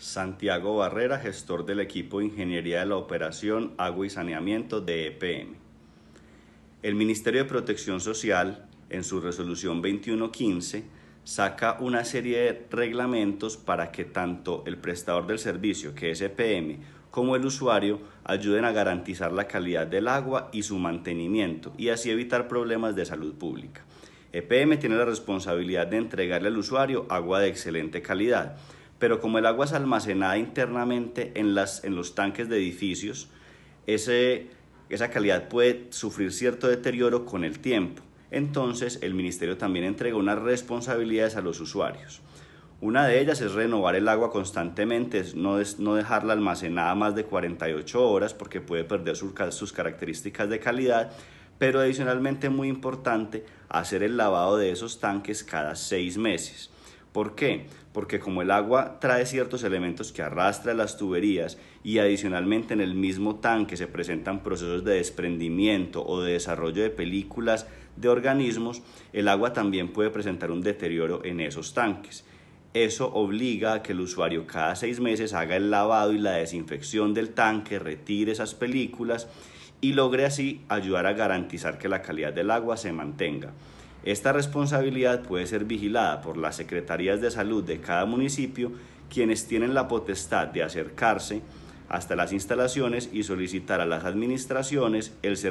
Santiago Barrera, gestor del equipo de Ingeniería de la Operación Agua y Saneamiento de EPM. El Ministerio de Protección Social, en su resolución 2115, saca una serie de reglamentos para que tanto el prestador del servicio, que es EPM, como el usuario ayuden a garantizar la calidad del agua y su mantenimiento y así evitar problemas de salud pública. EPM tiene la responsabilidad de entregarle al usuario agua de excelente calidad pero como el agua es almacenada internamente en, los tanques de edificios, esa calidad puede sufrir cierto deterioro con el tiempo. Entonces, el ministerio también entrega unas responsabilidades a los usuarios. Una de ellas es renovar el agua constantemente, no, dejarla almacenada más de 48 horas porque puede perder sus, sus características de calidad, pero adicionalmente muy importante, hacer el lavado de esos tanques cada seis meses. ¿Por qué? Porque como el agua trae ciertos elementos que arrastra las tuberías y adicionalmente en el mismo tanque se presentan procesos de desprendimiento o de desarrollo de películas de organismos, el agua también puede presentar un deterioro en esos tanques. Eso obliga a que el usuario cada seis meses haga el lavado y la desinfección del tanque, retire esas películas y logre así ayudar a garantizar que la calidad del agua se mantenga. Esta responsabilidad puede ser vigilada por las secretarías de salud de cada municipio, quienes tienen la potestad de acercarse hasta las instalaciones y solicitar a las administraciones el servicio.